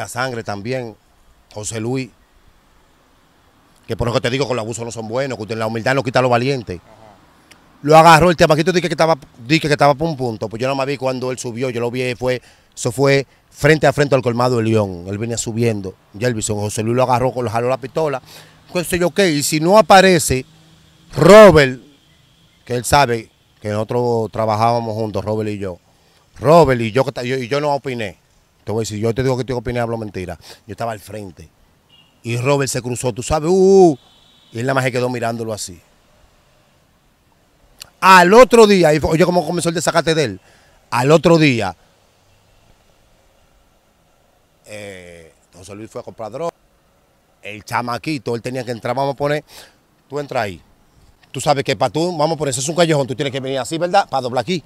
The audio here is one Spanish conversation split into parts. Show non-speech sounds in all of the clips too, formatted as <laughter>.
La sangre también, José Luis. Que por lo que te digo, con los abusos no son buenos, que la humildad no quita lo los valientes. Lo agarró el tema dije que estaba, dije que estaba por un punto. Pues yo no me vi cuando él subió, yo lo vi, fue, eso fue frente a frente al colmado de León. Él venía subiendo. Ya el José Luis lo agarró, lo jaló la pistola. pues yo, qué, y si no aparece Robert, que él sabe que nosotros trabajábamos juntos, Robert y yo. Robert y yo, y yo no opiné. Te voy a decir, yo te digo que tengo opinión, hablo mentira. Yo estaba al frente. Y Robert se cruzó, tú sabes, uh, y él nada más se quedó mirándolo así. Al otro día, oye cómo comenzó el desacate de él. Al otro día, Entonces eh, Luis fue a comprar droga. El chamaquito, él tenía que entrar, vamos a poner, tú entras ahí. Tú sabes que para tú, vamos a poner, eso es un callejón, tú tienes que venir así, ¿verdad? Para doblar aquí.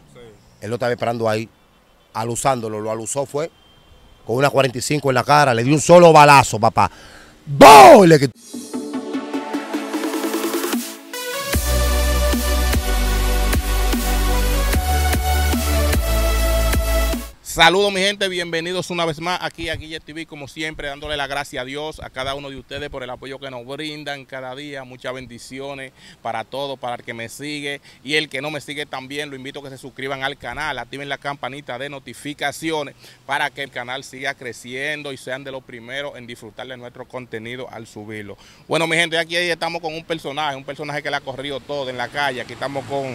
Él lo estaba esperando ahí, alusándolo, lo alusó fue con una 45 en la cara, le di un solo balazo, papá. quitó. Saludos mi gente, bienvenidos una vez más aquí a Guille TV, como siempre, dándole la gracia a Dios, a cada uno de ustedes por el apoyo que nos brindan cada día. Muchas bendiciones para todos, para el que me sigue y el que no me sigue también, lo invito a que se suscriban al canal, activen la campanita de notificaciones para que el canal siga creciendo y sean de los primeros en disfrutar de nuestro contenido al subirlo. Bueno mi gente, aquí estamos con un personaje, un personaje que la ha corrido todo en la calle, aquí estamos con,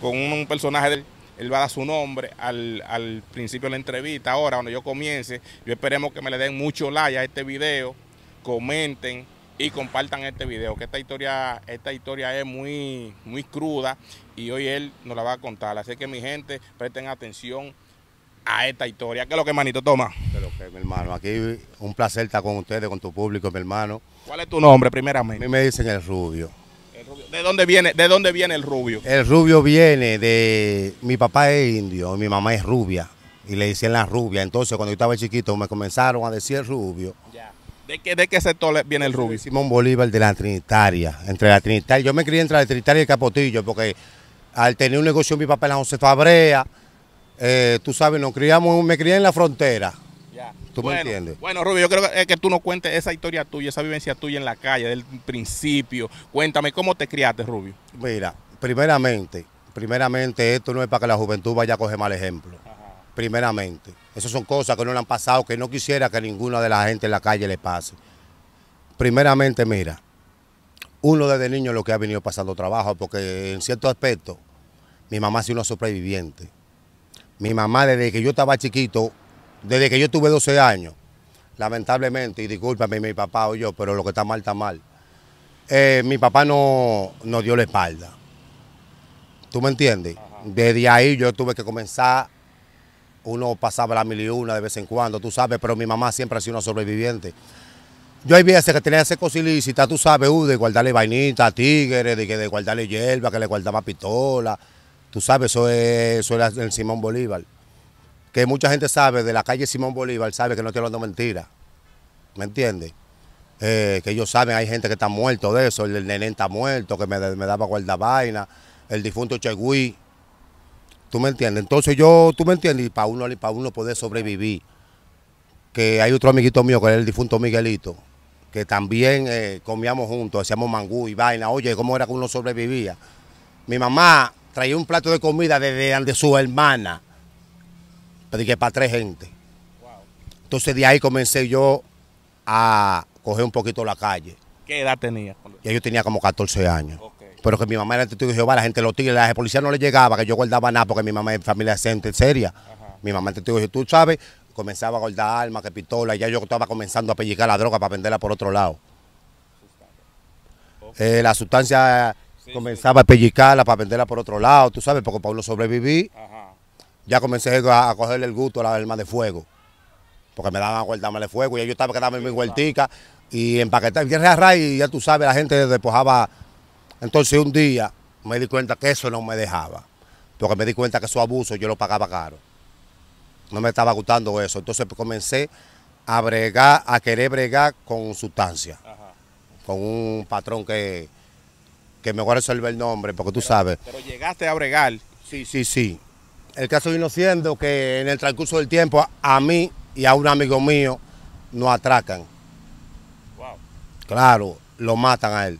con un personaje del él va a dar su nombre al, principio de la entrevista, ahora cuando yo comience, yo esperemos que me le den mucho like a este video, comenten y compartan este video, que esta historia, esta historia es muy, muy cruda y hoy él nos la va a contar. Así que mi gente, presten atención a esta historia. ¿Qué es lo que manito toma? lo que mi hermano, aquí un placer estar con ustedes, con tu público, mi hermano. ¿Cuál es tu nombre primeramente? A mí me dicen el rubio. ¿De dónde viene, de dónde viene el rubio? El rubio viene de mi papá es indio, mi mamá es rubia y le dicen la rubia. Entonces, cuando yo estaba chiquito, me comenzaron a decir rubio. ¿De qué, ¿De qué sector viene el rubio? Simón Bolívar de la Trinitaria. Entre la Trinitaria, yo me crié entre la Trinitaria y el Capotillo, porque al tener un negocio mi papá en la José Fabrea, eh, tú sabes, nos criamos, me crié en la frontera bueno, me Bueno, Rubio, yo creo que, que, tú nos cuentes esa historia tuya, esa vivencia tuya en la calle, del principio. Cuéntame, ¿cómo te criaste, Rubio? Mira, primeramente, primeramente esto no es para que la juventud vaya a coger mal ejemplo. Primeramente. Esas son cosas que no le han pasado, que no quisiera que ninguna de la gente en la calle le pase. Primeramente, mira, uno desde niño lo que ha venido pasando trabajo, porque en cierto aspecto, mi mamá ha sido una sobreviviente. Mi mamá desde que yo estaba chiquito desde que yo tuve 12 años, lamentablemente, y discúlpame mi papá o yo, pero lo que está mal está mal, eh, mi papá no nos dio la espalda. ¿Tú me entiendes? Desde ahí yo tuve que comenzar, uno pasaba la mil una de vez en cuando, tú sabes, pero mi mamá siempre ha sido una sobreviviente. Yo hay veces que tenía que hacer cosas ilícitas, tú sabes, uh, de guardarle vainitas tigres, de, de guardarle hierba, que le guardaba pistola. Tú sabes, eso, eso era el Simón Bolívar que mucha gente sabe de la calle Simón Bolívar, sabe que no estoy hablando mentira. ¿Me entiendes? Eh, que ellos saben, hay gente que está muerto de eso, el, nenén está muerto, que me, daba guarda vaina, el difunto Chegui. ¿Tú me entiendes? Entonces yo, ¿tú me entiendes? Y para uno, uno poder sobrevivir. Que hay otro amiguito mío que era el difunto Miguelito, que también eh, comíamos juntos, hacíamos mangú y vaina. Oye, ¿cómo era que uno sobrevivía? Mi mamá traía un plato de comida desde de su hermana pedí que para tres gente. Entonces de ahí comencé yo a coger un poquito la calle. ¿Qué edad tenía? Ya yo tenía como 14 años. Pero que mi mamá era testigo de Jehová, la gente lo tira, la policía no le llegaba, que yo guardaba nada porque mi mamá es familia gente seria. Mi mamá testigo de tú sabes, comenzaba a guardar armas, que pistola, y ya yo estaba comenzando a pellicar la droga para venderla por otro lado. Eh, la sustancia comenzaba a pellicarla para venderla por otro lado, tú sabes, porque Pablo sobreviví ya comencé a, cogerle el gusto a las armas de fuego. Porque me daban a guardarme de fuego y yo estaba quedando en mi huertica y empaquetar. Y ya tú sabes, la gente despojaba. Entonces un día me di cuenta que eso no me dejaba. Porque me di cuenta que su abuso yo lo pagaba caro. No me estaba gustando eso. Entonces comencé a bregar, a querer bregar con sustancia. Con un patrón que, que me voy a resolver el nombre, porque tú sabes. Pero llegaste a bregar. Sí, sí, sí el caso vino siendo que en el transcurso del tiempo a mí y a un amigo mío nos atracan. Wow. Claro, lo matan a él.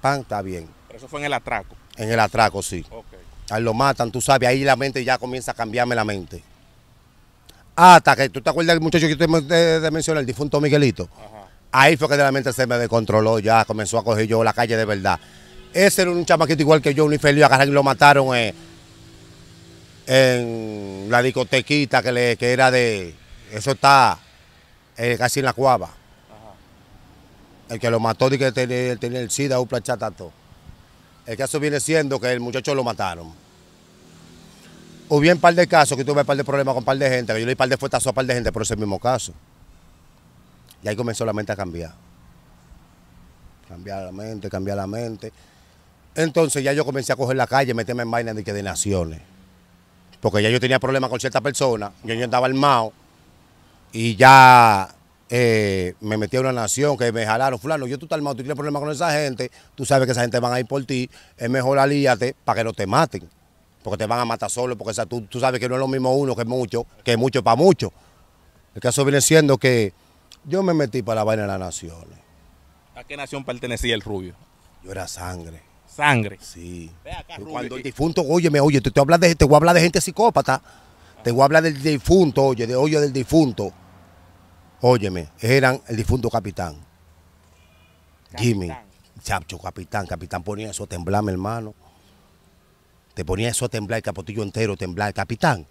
Pan está bien. Pero eso fue en el atraco. En el atraco, sí. Okay. Ahí lo matan, tú sabes, ahí la mente ya comienza a cambiarme la mente. Hasta que tú te acuerdas del muchacho que te, te, el difunto Miguelito. Ajá. Ahí fue que de la mente se me descontroló, ya comenzó a coger yo la calle de verdad. Ese era un chamaquito igual que yo, un infeliz, agarraron y lo mataron eh, en la discotequita que, le, que era de... Eso está eh, casi en la cuava. El que lo mató de que tenía, el SIDA, un todo, El caso viene siendo que el muchacho lo mataron. Hubo un par de casos que tuve un par de problemas con un par de gente, que yo le di par de fuertes a un par de gente por ese mismo caso. Y ahí comenzó la mente a cambiar. Cambiar la mente, cambiar la mente. Entonces ya yo comencé a coger la calle, meterme en vainas de, que de naciones. Porque ya yo tenía problemas con cierta persona, yo, yo andaba armado y ya eh, me metí a una nación que me jalaron, fulano, yo tú estás armado, tú tienes problemas con esa gente, tú sabes que esa gente van a ir por ti, es mejor alíate para que no te maten, porque te van a matar solo, porque tú, tú, sabes que no es lo mismo uno que mucho, que mucho para mucho. El caso viene siendo que yo me metí para la vaina de las naciones. ¿A qué nación pertenecía el rubio? Yo era sangre. Sangre. Sí. Cuando el difunto, oye, me oye, te, te, hablas de, te voy a hablar de gente psicópata. Te voy a hablar del difunto, oye, de oye del difunto. Óyeme, eran el difunto capitán. Jimmy, chacho, capitán, capitán ponía eso a temblar, hermano. Te ponía eso a temblar, el capotillo entero temblar, capitán.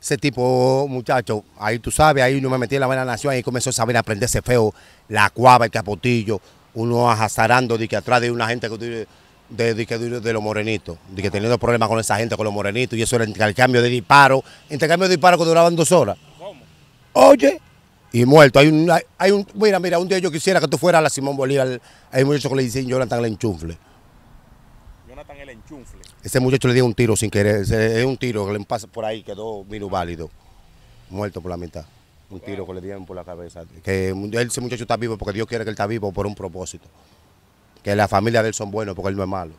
Ese tipo, muchacho, ahí tú sabes, ahí uno me metí en la buena nación, ahí comenzó a saber aprenderse feo, la cuava, el capotillo, uno azarando de que atrás de una gente que de, de, los morenitos, de que teniendo problemas con esa gente, con los morenitos, y eso era intercambio de disparos, intercambio de disparo que duraban dos horas. ¿Cómo? Oye, y muerto. Hay un, hay, un, mira, mira, un día yo quisiera que tú fueras a la Simón Bolívar, hay un muchacho que le dicen Jonathan el enchufle. Jonathan el enchufle. Ese muchacho le dio un tiro sin querer, es un tiro que le pasa por ahí, quedó válido, muerto por la mitad. Un tiro que le dieron por la cabeza. Que ese muchacho está vivo porque Dios quiere que él está vivo por un propósito que la familia de él son buenos porque él no es malo.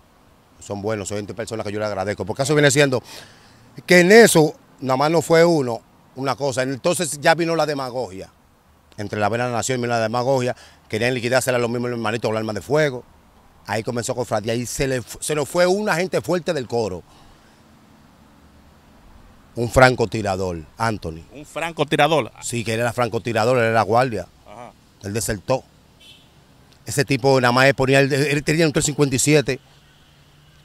Son buenos, son gente personas que yo le agradezco. Porque eso viene siendo que en eso nada más no fue uno, una cosa. Entonces ya vino la demagogia. Entre la vena nación y la demagogia, querían liquidarse a los mismos hermanitos con el arma de fuego. Ahí comenzó cofradía y se, le, se nos fue un gente fuerte del coro. Un francotirador, Anthony. ¿Un francotirador? Sí, que él era francotirador, él era guardia. Ajá. Él desertó. Ese tipo nada más ponía, él tenía un 357,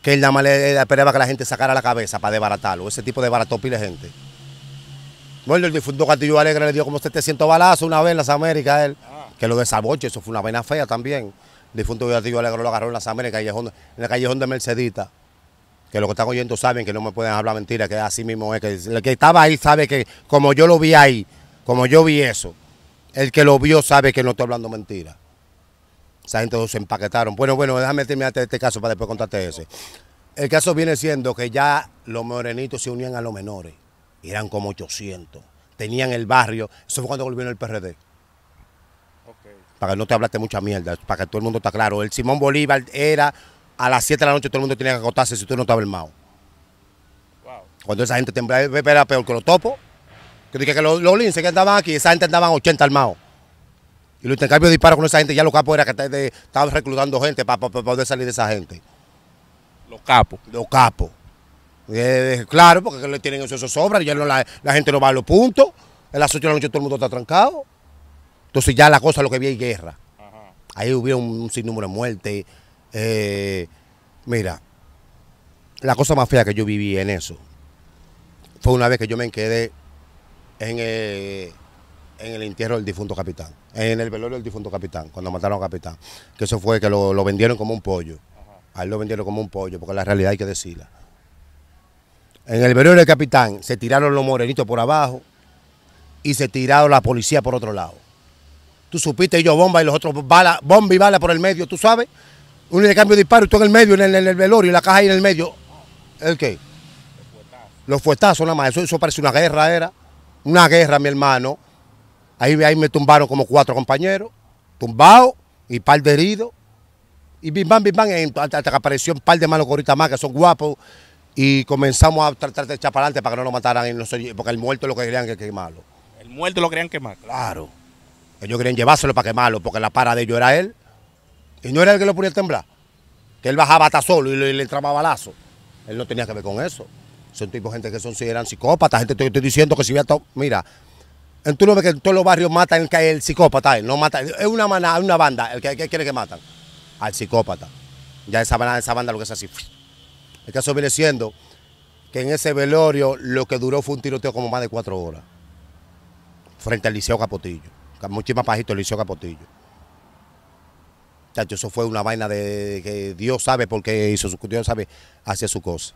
que él nada más le, esperaba que la gente sacara la cabeza para desbaratarlo. Ese tipo desbarató pila gente. Bueno, el difunto Castillo Alegre le dio como 700 balazos una vez en las Américas, él, ah. que lo desaboche, eso fue una vena fea también. El difunto Castillo Alegre lo agarró en las Américas, en, en el callejón de Mercedita que los que están oyendo saben que no me pueden hablar mentiras, que así mismo es, que el que estaba ahí sabe que como yo lo vi ahí, como yo vi eso, el que lo vio sabe que no estoy hablando mentiras esa gente se empaquetaron. Bueno, bueno, déjame terminar este, este caso para después contarte ese. El caso viene siendo que ya los morenitos se unían a los menores. Eran como 800. Tenían el barrio. Eso fue cuando volvieron el PRD. Para que no te hablaste mucha mierda, para que todo el mundo está claro. El Simón Bolívar era a las 7 de la noche todo el mundo tenía que acostarse si tú no estabas el mao. Cuando esa gente temblaba, eh, era peor que los topos. Que, que los, lince que andaban aquí, esa gente andaban 80 al mao. Y los intercambios de con esa gente, ya los capos eran que estaban reclutando gente para, poder salir de esa gente. Los capos. Los capos. Eh, eh, claro, porque le tienen eso, eso sobra, ya la, gente no va a los puntos. En las 8 de la noche todo el mundo está trancado. Entonces ya la cosa lo que vi es guerra. Ahí hubo un, sinnúmero de muertes. Eh, mira, la cosa más fea que yo viví en eso fue una vez que yo me quedé en en el entierro del difunto capitán, en el velorio del difunto capitán, cuando mataron al capitán. Que eso fue que lo, vendieron como un pollo. ahí lo vendieron como un pollo, porque la realidad hay que decirla. En el velorio del capitán se tiraron los morenitos por abajo y se tiraron la policía por otro lado. Tú supiste, ellos bomba y los otros bala, bomba y bala por el medio, tú sabes. Un cambio de disparos, tú en el medio, en el, en velorio, y la caja ahí en el medio. ¿El qué? Los fuetazos nada más. Eso, eso parece una guerra, era. Una guerra, mi hermano. Ahí, ahí me tumbaron como cuatro compañeros, tumbados y par de heridos. Y bim bam, hasta, que apareció un par de malos coritas más que son guapos. Y comenzamos a tratar de echar para adelante para que no lo mataran, porque el muerto lo que querían que quemarlo. ¿El muerto lo querían quemar? Claro. Ellos querían llevárselo para quemarlo, porque la para de ellos era él. Y no era el que lo ponía a temblar. Que él bajaba hasta solo y le, entraba balazo. Él no tenía que ver con eso. Son tipos gente que son, si eran psicópatas, gente que estoy diciendo que si había Mira, en en todos los barrios matan el psicópata, no mata, es una una banda, el que, quiere que matan al psicópata. Ya esa banda, esa banda lo que es así. El caso viene siendo que en ese velorio lo que duró fue un tiroteo como más de cuatro horas. Frente al Liceo Capotillo. Muchísimas pajitos el Liceo Capotillo. Chacho, eso fue una vaina de que Dios sabe por qué hizo su, Dios sabe hacia su cosa.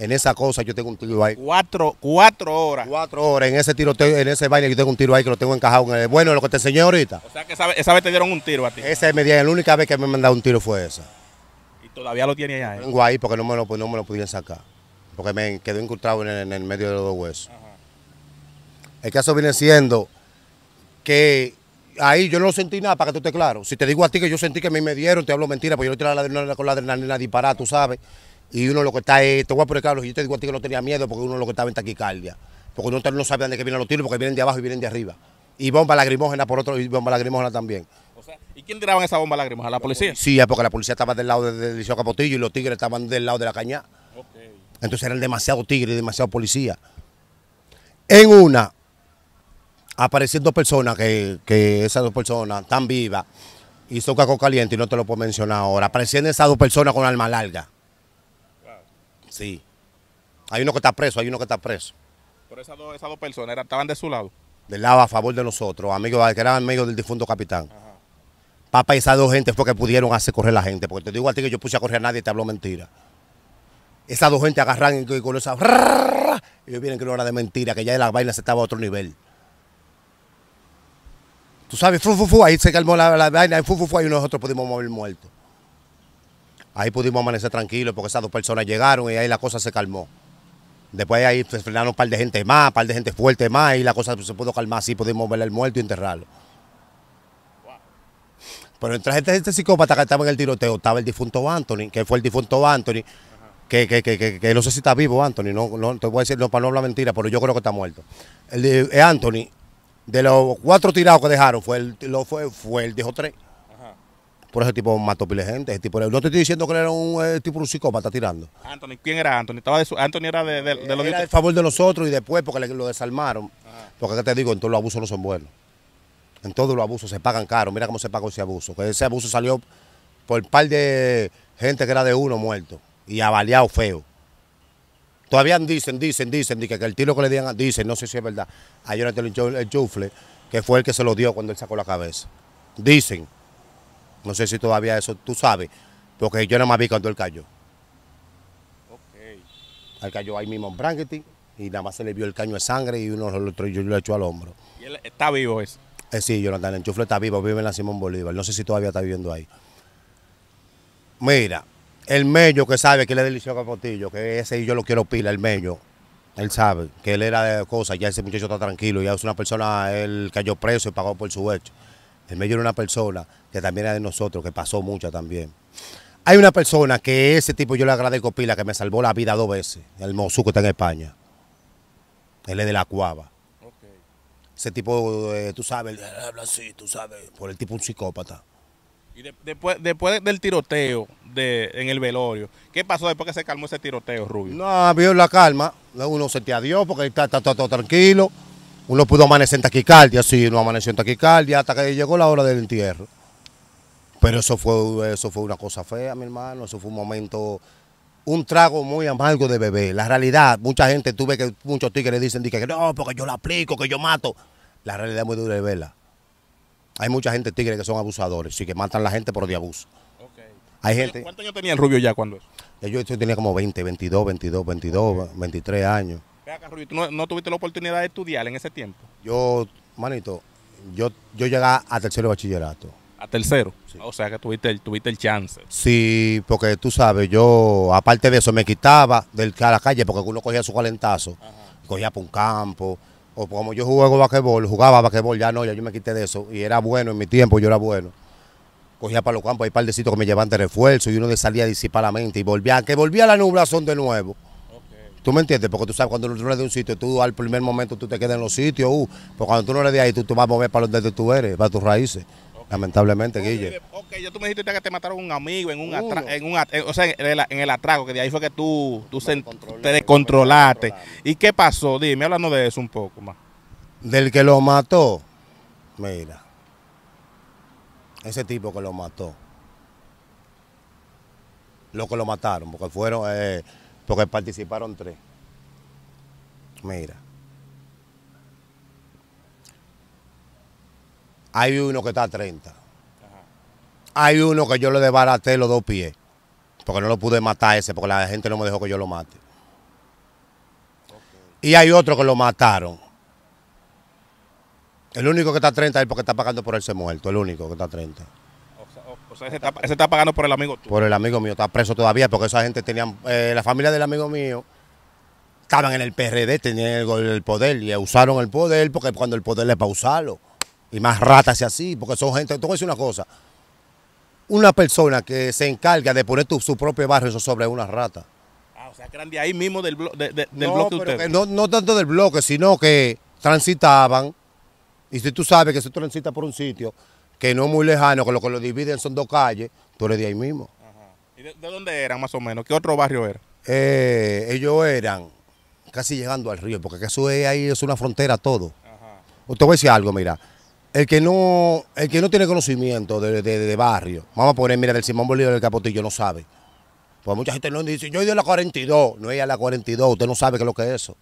En esa cosa yo tengo un tiro ahí. Cuatro, cuatro horas. Cuatro horas en ese tiro, en ese baile yo tengo un tiro ahí que lo tengo encajado. En el, bueno, lo que te enseñé ahorita. O sea que esa, vez te dieron un tiro a ti. Esa es mi la única vez que me mandaron un tiro fue esa. ¿Y todavía lo tiene ahí ¿eh? Tengo ahí porque no me lo, pues, no lo pudieron sacar. Porque me quedó incrustado en, el, medio de los dos huesos. El caso viene siendo que ahí yo no sentí nada, para que tú estés claro. Si te digo a ti que yo sentí que a me dieron, te hablo mentira, porque yo no tiré la adrenalina con la adrenalina disparada, tú sabes. Y uno lo que está es, te voy a poner yo te digo a ti que no tenía miedo porque uno lo que estaba en taquicardia. Porque uno no sabe dónde vienen los tiros, porque vienen de abajo y vienen de arriba. Y bomba lagrimógena por otro, y bomba lagrimógena también. ¿Y quién tiraban esa bomba lagrimógena? ¿La policía? Sí, porque la policía estaba del lado de Liceo Capotillo y los tigres estaban del lado de la caña Entonces eran demasiados tigres y demasiado policía. En una, aparecieron dos personas que, que esas dos personas están vivas y son caco caliente y no te lo puedo mencionar ahora. Aparecieron esas dos personas con alma larga. Sí. Hay uno que está preso, hay uno que está preso. Pero esas dos, personas estaban de su lado. Del lado a favor de nosotros, amigos, que eran amigos del difunto capitán. Papá, esas dos gente fue que pudieron hacer correr la gente. Porque te digo a ti que yo puse a correr a nadie y te hablo mentira. Esas dos gente agarran y, con esa. Y vienen que no era de mentira, que ya la vaina se estaba a otro nivel. Tú sabes, fu, fu, fu ahí se calmó la, vaina, fu, fu, fu, y nosotros pudimos mover muertos. Ahí pudimos amanecer tranquilos porque esas dos personas llegaron y ahí la cosa se calmó. Después ahí se frenaron un par de gente más, un par de gente fuerte más y la cosa se pudo calmar así, pudimos ver al muerto y enterrarlo. Pero entre gente, este psicópata que estaba en el tiroteo estaba el difunto Anthony, que fue el difunto Anthony, que, no sé si está vivo Anthony, no, te voy a decir, no, para no hablar mentira, pero yo creo que está muerto. El, eh, Anthony, de los cuatro tirados que dejaron, fue el, lo, fue, fue el dijo tres. Por ese tipo mató pile gente. tipo, no te estoy diciendo que era un tipo eh, tipo un psicópata tirando. Anthony, ¿quién era Anthony? Estaba Anthony era de, los Era a favor de nosotros y después porque lo desarmaron. Porque ¿qué te digo, en todos los abusos no son buenos. En todos los abusos se pagan caro. Mira cómo se pagó ese abuso. Que ese abuso salió por un par de gente que era de uno muerto y avaliado feo. Todavía dicen, dicen, dicen, que el tiro que le dieron, dicen, no sé si es verdad, a Jonathan el, el Chufle, que fue el que se lo dio cuando él sacó la cabeza. Dicen. No sé si todavía eso tú sabes, porque yo nada más vi cuando él cayó. Ok. Él cayó ahí mismo en y nada más se le vio el caño de sangre y uno yo lo echó al hombro. ¿Y él está vivo ese? Eh, sí, Jonathan, el chufle está vivo, vive en la Simón Bolívar. No sé si todavía está viviendo ahí. Mira, el mello que sabe que él es delicioso capotillo, que ese yo lo quiero pila, el mello. Él sabe que él era de cosas, ya ese muchacho está tranquilo, ya es una persona, él cayó preso y pagó por su hecho. En medio de una persona que también era de nosotros, que pasó mucha también. Hay una persona que ese tipo yo le agradezco pila, que me salvó la vida dos veces, el mozú está en España. Él es de la Cuava. Ese tipo, eh, tú sabes, habla así, tú sabes, por el tipo un psicópata. Y después, después del tiroteo de, en el velorio, ¿qué pasó después que se calmó ese tiroteo, Rubio? No, vio la calma, uno se a Dios porque está, está todo tranquilo. Uno pudo amanecer en taquicardia, sí, uno amaneció en taquicardia hasta que llegó la hora del entierro. Pero eso fue, eso fue una cosa fea, mi hermano, eso fue un momento, un trago muy amargo de beber. La realidad, mucha gente, tuve que muchos tigres dicen que no, porque yo lo aplico, que yo mato. La realidad es muy dura de verla. Hay mucha gente tigre que son abusadores, sí, que matan a la gente por de abuso. Hay gente... ¿Cuántos años tenía el rubio ya cuando eso? Eh, yo tenía como 20, 22, 22, 22, 23 años. ¿tú no, tuviste la oportunidad de estudiar en ese tiempo? Yo, manito, yo, yo llegué a tercero de bachillerato. ¿A tercero? O sea que tuviste el, tuviste el chance. Sí, porque tú sabes, yo, aparte de eso, me quitaba del, a la calle porque uno cogía su calentazo, cogía para un campo. O como yo juego basquetbol, jugaba basquetbol, ya no, ya yo me quité de eso. Y era bueno en mi tiempo, yo era bueno cogía para los campos, hay par de que me llevaban de refuerzo y uno salía disipadamente y volvía, que volvía a la nubla son de nuevo. ¿Tú me entiendes? Porque tú sabes, cuando tú eres de un sitio, tú al primer momento tú te quedas en los sitios, uh, pero pues cuando tú no eres de ahí, tú te vas a mover para donde tú eres, para tus raíces. Lamentablemente, okay, Guille. Ok, yo tú me dijiste que te mataron un amigo en un, en un eh, en el, atraco, que de ahí fue que tú, te descontrolaste. ¿Y qué pasó? Dime, háblanos de eso un poco más. Del que lo mató, mira, ese tipo que lo mató, los que lo mataron, porque fueron... Eh, porque participaron tres. Mira. Hay uno que está a 30. Hay uno que yo le desbaraté los dos pies. Porque no lo pude matar ese, porque la gente no me dejó que yo lo mate. Y hay otro que lo mataron. El único que está a 30 es porque está pagando por ese muerto. El único que está a 30 sea, ese, está, pagando por el amigo tuyo. Por el amigo mío, está preso todavía porque esa gente tenía... Eh, la familia del amigo mío estaban en el PRD, tenían el, poder y usaron el poder porque cuando el poder le para usarlo. Y más ratas y así, porque son gente, Tú es decir una cosa, una persona que se encarga de poner su propio barrio sobre una rata. Ah, o sea, que eran de ahí mismo del, no, bloque no, tanto del bloque, sino que transitaban. Y si tú sabes que se transita por un sitio, que no muy lejano, que lo que lo dividen son dos calles, tú eres de ahí mismo. ¿Y de, dónde eran más o menos? ¿Qué otro barrio era? Eh, ellos eran casi llegando al río, porque eso es ahí, es una frontera todo. Ajá. Te voy a decir algo, mira. El que no, el que no tiene conocimiento de, barrio, vamos a poner, mira, del Simón Bolívar del Capotillo no sabe. Porque mucha gente no dice, yo he ido a la 42, no he a la 42, usted no sabe qué es lo que es eso.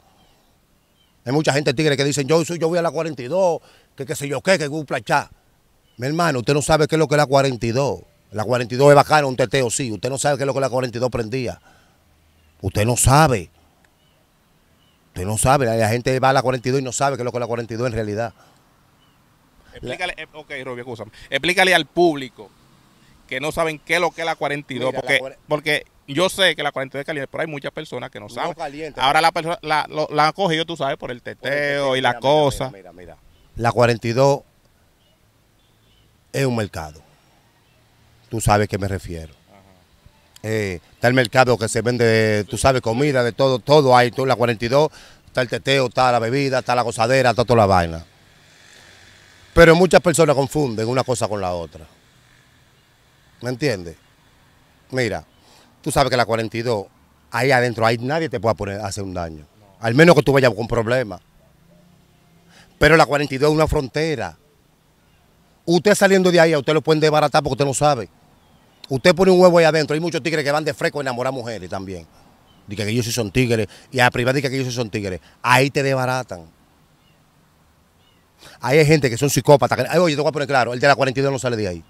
Hay mucha gente tigre que dicen, yo, yo voy a la 42, que qué sé yo qué, que un plachá. Mi hermano, usted no sabe qué es lo que es la 42. La 42 es bacana, un teteo, sí. Usted no sabe qué es lo que la 42 prendía. Usted no sabe. Usted no sabe. La gente va a la 42 y no sabe qué es lo que es la 42 en realidad. Explícale, eh, Explícale al público que no saben qué es lo que es la 42. porque, porque yo sé que la 42 es caliente, pero hay muchas personas que no, saben. Ahora la, la, la, han cogido, tú sabes, por el teteo, y las la cosa. mira, mira. La 42 es un mercado. Tú sabes a qué me refiero. Eh, está el mercado que se vende, tú sabes, comida, de todo, todo hay, tú, la 42, está el teteo, está la bebida, está la gozadera, está toda la vaina. Pero muchas personas confunden una cosa con la otra. ¿Me entiendes? Mira, tú sabes que la 42, ahí adentro, ahí nadie te puede poner, hacer un daño. Al menos que tú vayas con problema. Pero la 42 es una frontera. Usted saliendo de ahí, a usted lo pueden desbaratar porque usted no sabe. Usted pone un huevo ahí adentro. Hay muchos tigres que van de fresco a enamorar mujeres también. Dice que ellos sí son tigres. Y a privar dice que ellos sí son tigres. Ahí te desbaratan. Ahí hay gente que son psicópatas. oye, tengo que poner claro, el de la 42 no sale de ahí.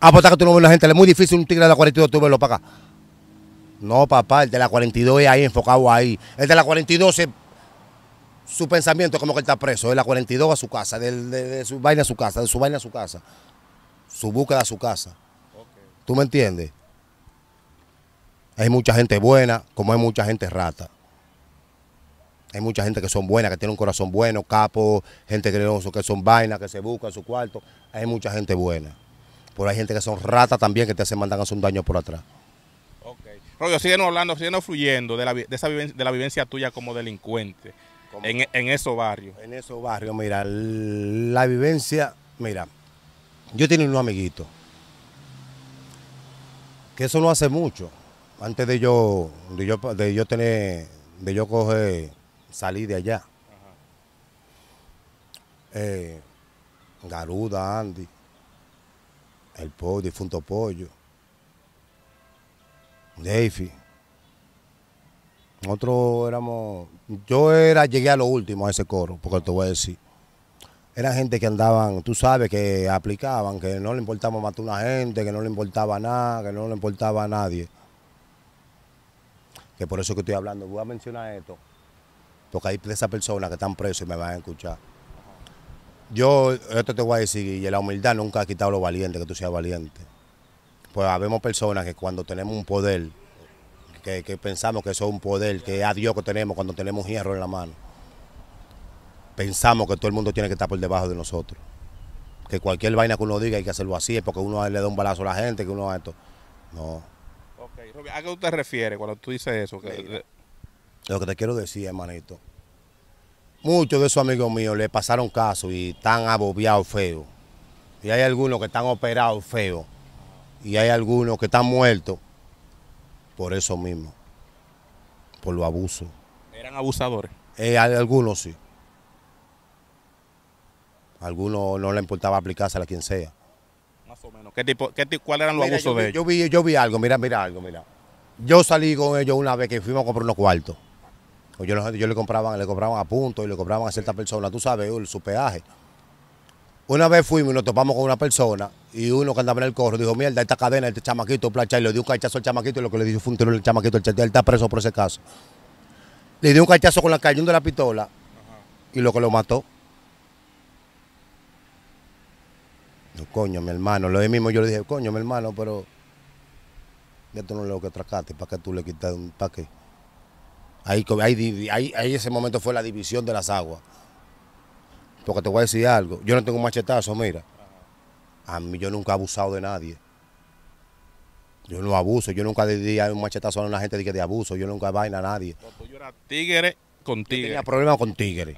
Ah, pues que tú no ves la gente. Es muy difícil un tigre de la 42 tú verlo para acá. No, papá, el de la 42 es ahí, enfocado ahí. El de la 42 se su pensamiento es como que él está preso, de la 42 a su casa, de, su vaina a su casa, de su vaina a su casa, su búsqueda a su casa. ¿Tú me entiendes? Hay mucha gente buena, como hay mucha gente rata. Hay mucha gente que son buena, que tiene un corazón bueno, capo, gente que, que son vainas, que se busca en su cuarto. Hay mucha gente buena. Pero hay gente que son ratas también, que te hacen mandar a hacer un daño por atrás. Ok. Rollo, hablando, siguen fluyendo de la, de, de la vivencia tuya como delincuente. En, esos barrios. En esos barrios, mira, la vivencia, mira, yo tenía unos amiguitos, que eso no hace mucho, antes de yo, de yo, de yo tener, de yo coger, salir de allá. Eh, Garuda, Andy, el pollo, difunto pollo, Davey nosotros éramos, yo era, llegué a lo último a ese coro, porque te voy a decir. era gente que andaban, tú sabes, que aplicaban, que no le importaba matar a una gente, que no le importaba nada, que no le importaba a nadie. Que por eso que estoy hablando, voy a mencionar esto, porque hay esas personas que están presas y me van a escuchar. Yo, esto te voy a decir, y la humildad nunca ha quitado lo valiente, que tú seas valiente. Pues habemos personas que cuando tenemos un poder, que, pensamos que eso es un poder, que es a Dios que tenemos cuando tenemos hierro en la mano. Pensamos que todo el mundo tiene que estar por debajo de nosotros. Que cualquier vaina que uno diga hay que hacerlo así, es porque uno le da un balazo a la gente, que uno a esto. No. ¿A qué usted te refieres cuando tú dices eso? lo que te quiero decir, hermanito. Muchos de esos amigos míos le pasaron caso y están abobiados feos. Y hay algunos que están operados feos. Y hay algunos que están muertos por eso mismo, por los abusos. ¿Eran abusadores? Eh, algunos sí. Algunos no le importaba aplicarse a quien sea. Más o menos. ¿Cuáles eran los abusos de ellos? Vi, yo vi, algo, mira, mira algo, mira. Yo salí con ellos una vez que fuimos a comprar unos cuartos. Pues yo, yo le compraban, le compraban a punto y le compraban a ciertas personas, tú sabes, el, su peaje. Una vez fuimos y nos topamos con una persona y uno que andaba en el corro dijo, mierda, esta cadena, este chamaquito, placha y le dio un cachazo al chamaquito y lo que le dijo fue un tiro al chamaquito, el él está preso por ese caso. Le dio un cachazo con la cañón de la pistola y lo que lo mató. No, coño, mi hermano, lo mismo yo le dije, coño, mi hermano, pero ya tú no lo que atracaste, ¿para qué tú le quitas un paquete? Ahí, ahí, ahí, ahí ese momento fue la división de las aguas. Porque te voy a decir algo, yo no tengo machetazo, mira. A mí yo nunca he abusado de nadie. Yo no abuso, yo nunca di un machetazo a una gente de que de abuso, yo nunca vaina a nadie. Pues yo era tigre con tigre. Yo tenía problemas con tigre.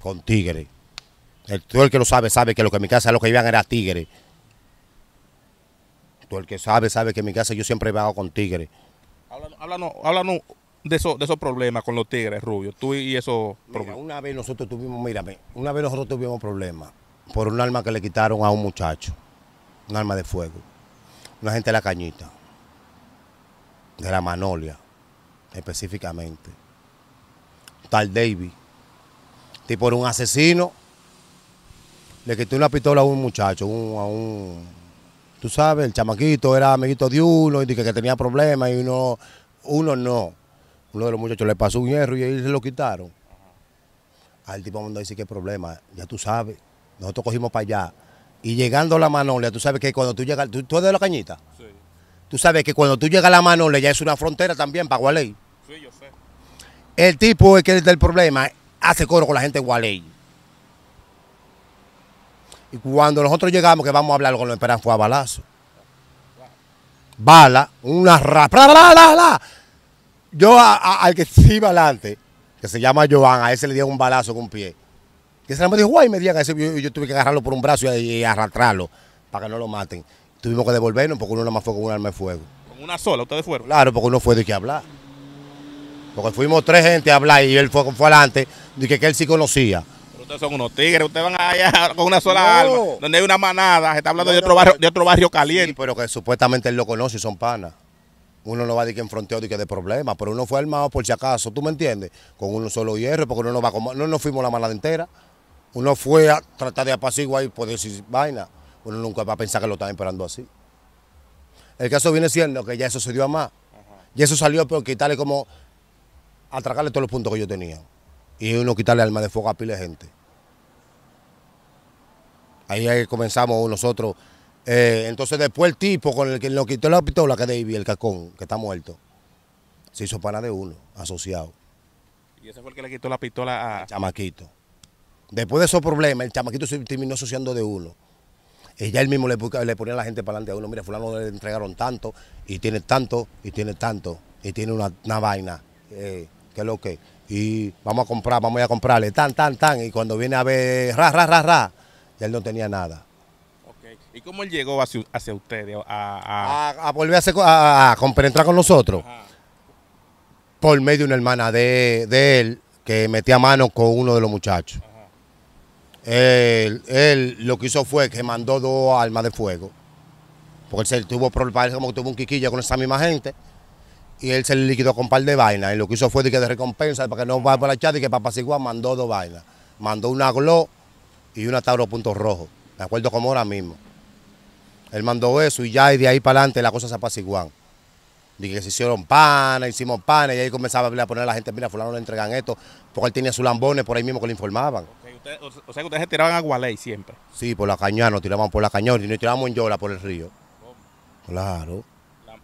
Con tigre. El, todo el que lo sabe, sabe que lo que en mi casa lo que iban era tigre. Tú el que sabe, sabe que en mi casa yo siempre he con tigre. háblanos, háblanos de esos, de esos problemas con los tigres, rubios Tú y esos problemas. una vez nosotros tuvimos, mírame, una vez nosotros tuvimos problemas por un arma que le quitaron a un muchacho, un arma de fuego, una gente de la cañita, de la Manolia, específicamente. Tal David, tipo por un asesino, le quitó una pistola a un muchacho, a un, tú sabes, el chamaquito era amiguito de uno y que, que tenía problemas y uno, uno no uno de los muchachos le pasó un hierro y ahí se lo quitaron. Al tipo mandó dice, decir que problema, ya tú sabes, nosotros cogimos para allá. Y llegando a la Manolia, tú sabes que cuando tú llegas, ¿tú, eres de la cañita? Sí. Tú sabes que cuando tú llegas a la Manolia ya es una frontera también para Gualey. Sí, yo sé. El tipo es que del problema hace coro con la gente de Gualey. Y cuando nosotros llegamos, que vamos a hablar con los esperan fue a balazo. Bala, una rapa, la, la, la, yo al que sí iba adelante, que se llama Joan, a ese le dieron un balazo con un pie. Que se me dijo, guay, me digan, ese yo, tuve que agarrarlo por un brazo y, arrastrarlo para que no lo maten. Tuvimos que devolvernos porque uno nada más fue con un arma de fuego. ¿Con una sola? ¿Ustedes fueron? Claro, porque uno fue de que hablar. Porque fuimos tres gente a hablar y él fue, fue adelante, de que, él sí conocía. Pero ustedes son unos tigres, ustedes van allá <laughs> con una sola arma, donde hay una manada, se está hablando de, otro barrio, de otro barrio caliente. pero que supuestamente él lo conoce y son panas. Uno no va a decir que enfronteó y que de problema, pero uno fue armado por si acaso, ¿tú me entiendes? Con un solo hierro, porque uno no va a no nos fuimos la mala entera. Uno fue a tratar de apaciguar y poder decir vaina. Uno nunca va a pensar que lo están esperando así. El caso viene siendo que ya eso se dio a más. Y eso salió por quitarle como atracarle todos los puntos que yo tenía. Y uno quitarle alma de fuego a pile de gente. Ahí, ahí comenzamos nosotros eh, entonces después el tipo con el que nos quitó la pistola, que es David, el cacón, que está muerto, se hizo pana de uno, asociado. ¿Y ese fue el que le quitó la pistola a...? chamaquito. Después de esos problemas, el chamaquito se terminó asociando de uno. Y ya él mismo le, ponía a la gente para adelante a uno, mira, fulano le entregaron tanto, y tiene tanto, y tiene tanto, y tiene una, vaina, eh, que es lo que... Y vamos a comprar, vamos a comprarle, tan, tan, tan, y cuando viene a ver, ra, ra, ra, ra, ya él no tenía nada. ¿Y cómo él llegó hacia, ustedes? A, volver a, compenetrar con nosotros. Por medio de una hermana de, él que metía mano con uno de los muchachos. Él, lo que hizo fue que mandó dos armas de fuego. Porque él se tuvo parece como que tuvo un quiquillo con esa misma gente. Y él se le liquidó con un par de vainas. Y lo que hizo fue de que de recompensa para que no vaya para la chat y que papá Sigua mandó dos vainas. Mandó una Glow y una Tauro Punto Rojo. de acuerdo como ahora mismo. Él mandó eso y ya y de ahí para adelante la cosa se apaciguan. Dije que se hicieron panes, hicimos panes y ahí comenzaba a poner a la gente, mira, fulano le entregan esto, porque él tenía sus lambones por ahí mismo que le informaban. o, sea que ustedes se tiraban a Gualey siempre. Sí, por la Cañón, nos tiraban por la Cañón, y nos tirábamos en Yola por el río. Claro.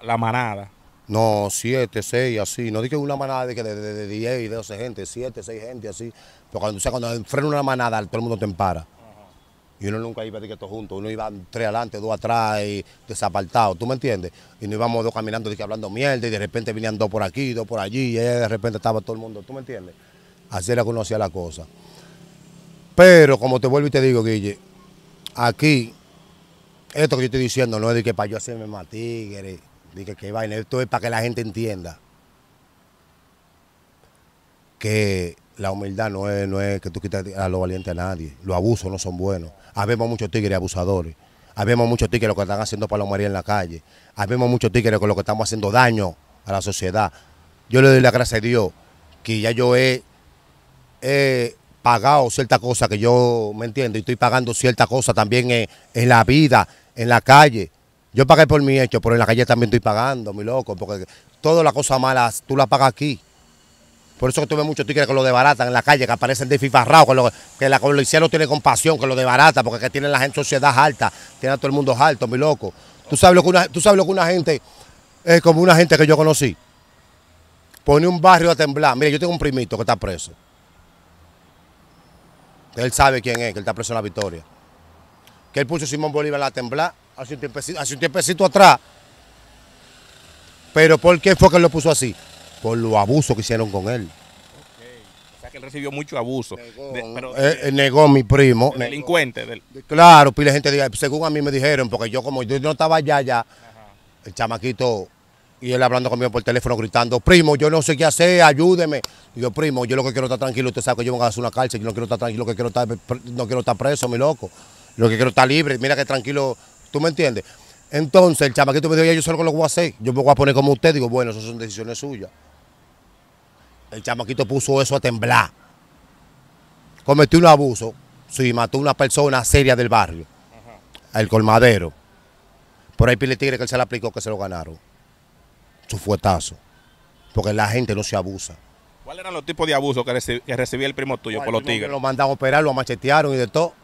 La, manada. No, siete, seis, así. No dije una manada de, de, de, 10 y 12 gente, siete, seis gente, así. pero cuando, o sea, cuando frena una manada, todo el mundo te empara. Y uno nunca iba de que todos juntos, uno iba tres adelante, dos atrás y desapartado, ¿tú me entiendes? Y nos íbamos dos caminando de hablando mierda y de repente venían dos por aquí, dos por allí y de repente estaba todo el mundo, ¿tú me entiendes? Así era que hacía la cosa. Pero como te vuelvo y te digo, Guille, aquí, esto que yo estoy diciendo no es de que para yo hacerme más tigre, que, que vaina, esto es para que la gente entienda que la humildad no es, no es que tú quites a los valientes a nadie. Los abusos no son buenos. Habemos muchos tigres abusadores. Habemos muchos tigres que están haciendo palomaría en la calle. Habemos muchos tigres con los que estamos haciendo daño a la sociedad. Yo le doy la gracia a Dios que ya yo he, pagado cierta cosa que yo me entiendo y estoy pagando cierta cosa también en, en la vida, en la calle. Yo pagué por mi hecho, pero en la calle también estoy pagando, mi loco, porque todas las cosas malas tú las pagas aquí. Por eso que tuve muchos tigres que lo de barata en la calle, que aparecen de que, lo, que la policía no tiene compasión, que lo de barata porque que tienen la gente sociedad alta, tiene a todo el mundo alto, mi loco. Tú sabes lo que una, tú sabes que una gente, es como una gente que yo conocí. Pone un barrio a temblar. Mire, yo tengo un primito que está preso. Él sabe quién es, que él está preso en la victoria. Que él puso Simón Bolívar a temblar hace un hace un tiempecito atrás. Pero ¿por qué fue que lo puso así? por los abusos que hicieron con él. O sea que él recibió mucho abuso. Negó, eh, eh, mi primo. Delincuente. Claro, pile gente, según a mí me dijeron, porque yo como yo no estaba allá, ya el chamaquito y él hablando conmigo por teléfono gritando, primo, yo no sé qué hacer, ayúdeme. Digo, yo, primo, yo lo que quiero estar tranquilo, usted sabe que yo voy a hacer una cárcel, yo no quiero estar tranquilo, que quiero estar, no quiero estar preso, mi loco. Lo que quiero estar libre, mira que tranquilo, ¿tú me entiendes? Entonces el chamaquito me dijo, yo sé lo que lo voy a hacer, yo me voy a poner como usted, digo, bueno, esas son decisiones suyas. El chamaquito puso eso a temblar. Cometió un abuso. y mató a una persona seria del barrio. Ajá. El colmadero. Por ahí pile tigre que él se le aplicó que se lo ganaron. Su fuetazo. Porque la gente no se abusa. ¿Cuáles eran los tipos de abusos que, recibía el primo tuyo por los tigres? Lo mandan a operar, lo machetearon y de todo.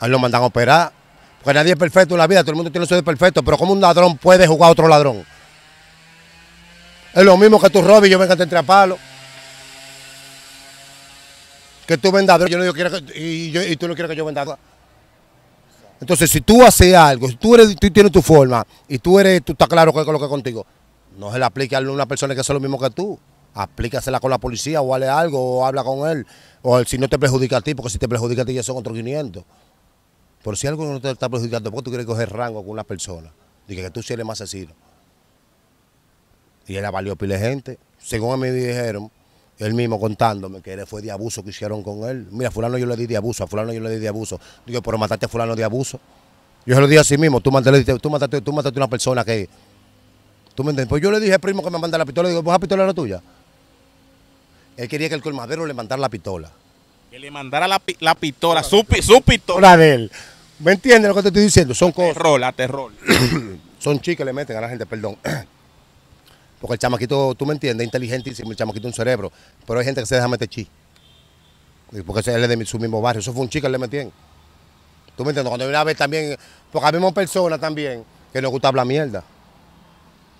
A él lo mandan a operar. Porque nadie es perfecto en la vida, todo el mundo tiene su perfecto. Pero ¿cómo un ladrón puede jugar a otro ladrón? Es lo mismo que tú robes y yo venga a entre a palo. Que tú vendas yo no, quiero que, y, yo, y, tú no quieres que yo venda Entonces, si tú haces algo, si tú, eres, tú tienes tu forma y tú eres, tú estás claro que lo que es contigo, no se le aplique a una persona que hace lo mismo que tú. Aplícasela con la policía o hale algo o habla con él. O si no te perjudica a ti, porque si te perjudica a ti ya son otros 500. Pero si algo no te está perjudicando, ¿por qué tú quieres coger rango con una persona? Dice que tú sí eres más asesino. Y él avalió pile gente. Según a mí dijeron, él mismo contándome que él fue de abuso que hicieron con él. Mira, fulano yo le di de abuso, a fulano yo le di de abuso. Digo, pero mataste a fulano de abuso. Yo se lo dije sí mismo, tú mataste, tú mataste, a una persona que... ¿Tú me entiendes? Pues yo le dije primo que me mandara la pistola, le digo, vos pues la pistola era tuya. Él quería que el colmadero le mandara la pistola. Que le mandara la, pistola, su, pistola de él. ¿Me entiendes lo que te estoy diciendo? Son cosas. Terror, la terror. <clears throat> son chicas que le meten a la gente, perdón. <clears throat> Porque el chamaquito, tú me entiendes, inteligentísimo, el chamaquito un cerebro. Pero hay gente que se deja meter chi. Porque él es de su mismo barrio. Eso fue un chico que le metían. ¿Tú me entiendes? Cuando a ver también, porque una personas también que nos gusta hablar mierda.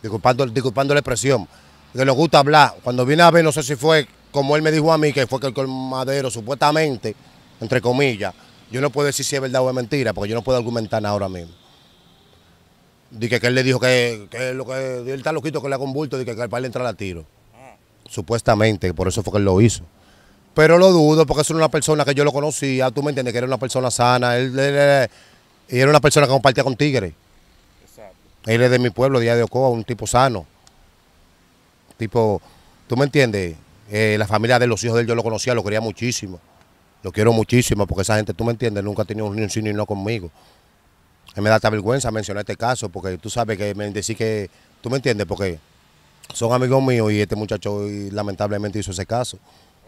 Disculpando, disculpando la expresión. Que nos gusta hablar. Cuando vine a ver, no sé si fue como él me dijo a mí, que fue que el colmadero, supuestamente, entre comillas, yo no puedo decir si es verdad o es mentira, porque yo no puedo argumentar nada ahora mismo. Dije que él le dijo que, lo que él está loquito que le ha convulto, de que el le entra a tiro. Ah. Supuestamente, por eso fue que él lo hizo. Pero lo dudo porque es una persona que yo lo conocía, tú me entiendes, que era una persona sana. Él, era una persona que compartía con Tigre Exacto. Él es de mi pueblo, día de Ocoa, un tipo sano. Tipo, tú me entiendes, eh, la familia de los hijos de él yo lo conocía, lo quería muchísimo. Lo quiero muchísimo porque esa gente, tú me entiendes, nunca ha tenido un sí ni no conmigo me da esta vergüenza mencionar este caso, porque tú sabes que me decís que, tú me entiendes, porque son amigos míos y este muchacho lamentablemente hizo ese caso.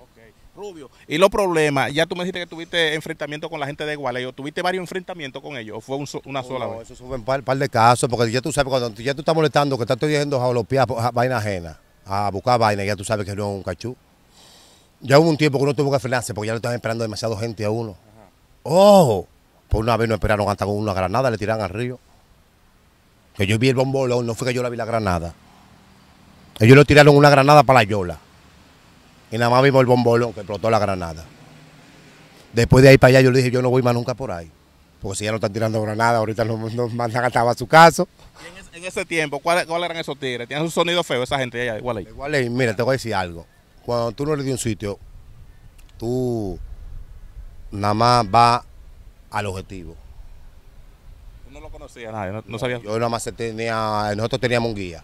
Ok. Rubio, y los problemas, ya tú me dijiste que tuviste enfrentamiento con la gente de Gualeo, ¿tuviste varios enfrentamientos con ellos o fue una sola sola no, Eso fue un par, de casos, porque ya tú sabes, cuando ya tú estás molestando, que estás diciendo a vaina ajena, a buscar vaina, ya tú sabes que no es un cachú. Ya hubo un tiempo que uno tuvo que frenarse porque ya lo estaban esperando demasiado gente a uno. ¡Ojo! Por pues una vez no esperaron hasta con una granada, le tiraron al río. Que yo vi el bombolón, no fue que yo la vi la granada. Ellos le tiraron una granada para la yola. Y nada más vimos el bombolón que explotó la granada. Después de ahí para allá yo le dije, yo no voy más nunca por ahí. Porque si ya no están tirando granadas, ahorita nos no mandan a su caso. En ese, tiempo, ¿cuáles eran esos tigres? ¿Tienen un sonido feo esa gente allá? Igual ahí. mira, te voy a decir algo. Cuando tú no eres de un sitio, tú nada más vas al objetivo. ¿Tú no lo conocías nadie? ¿No, sabía. Yo nada más tenía, nosotros teníamos un guía,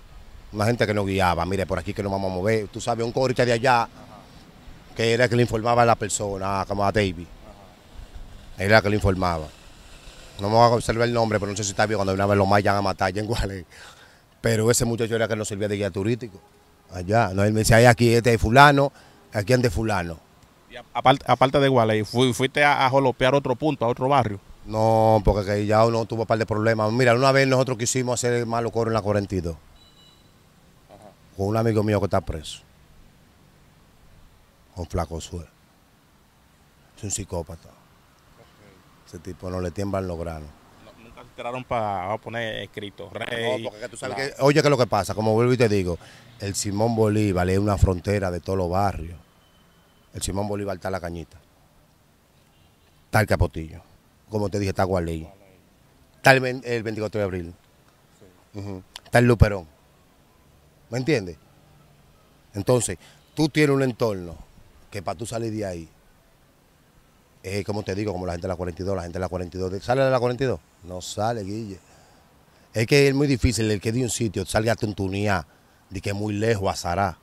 una gente que nos guiaba, mire, por aquí que nos vamos a mover, tú sabes, un corita de allá, que era el que le informaba a la persona, como a David. Era el que le informaba. No me voy a observar el nombre, pero no sé si está bien cuando una los mayan a matar, <laughs> ya en Pero ese muchacho era que nos servía de guía turístico. Allá, no, él me decía, aquí este es fulano, aquí ande fulano y aparte, de Gualey, fuiste a, a, jolopear otro punto, a otro barrio. No, porque ya uno tuvo un par de problemas. Mira, una vez nosotros quisimos hacer el malo coro en la 42. Con un amigo mío que está preso. Con flaco suelo. Es un psicópata. Ese tipo no le tiemblan los granos. nunca para poner escrito No, porque tú sabes que, oye, ¿qué es lo que pasa? Como vuelvo y te digo, el Simón Bolívar es una frontera de todos los barrios. El Simón Bolívar está la cañita. Está Capotillo. Como te dije, está Gualey. Está el, 24 de abril. tal Está Luperón. ¿Me entiendes? Entonces, tú tienes un entorno que para tú salir de ahí, es como te digo, como la gente de la 42, la gente de la 42, ¿sale de la 42? No sale, Guille. Es que es muy difícil el que de un sitio salga a Tuntunía, de que es muy lejos, a Sará.